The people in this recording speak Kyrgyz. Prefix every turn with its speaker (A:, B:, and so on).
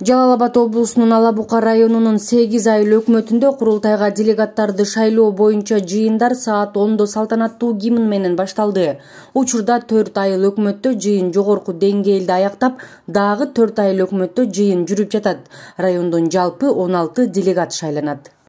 A: жалал абад облусунун ала бука районунун сегиз айыл өкмөтүндө курултайга делегаттарды шайлоо боюнча жыйындар саат ондо салтанаттуу гимн менен башталды учурда төрт айыл өкмөттө жыйын жогорку деңгээлде аяктап дагы төрт айыл өкмөттө жыйын жүрүп жатат райондон жалпы он алты делегат шайланат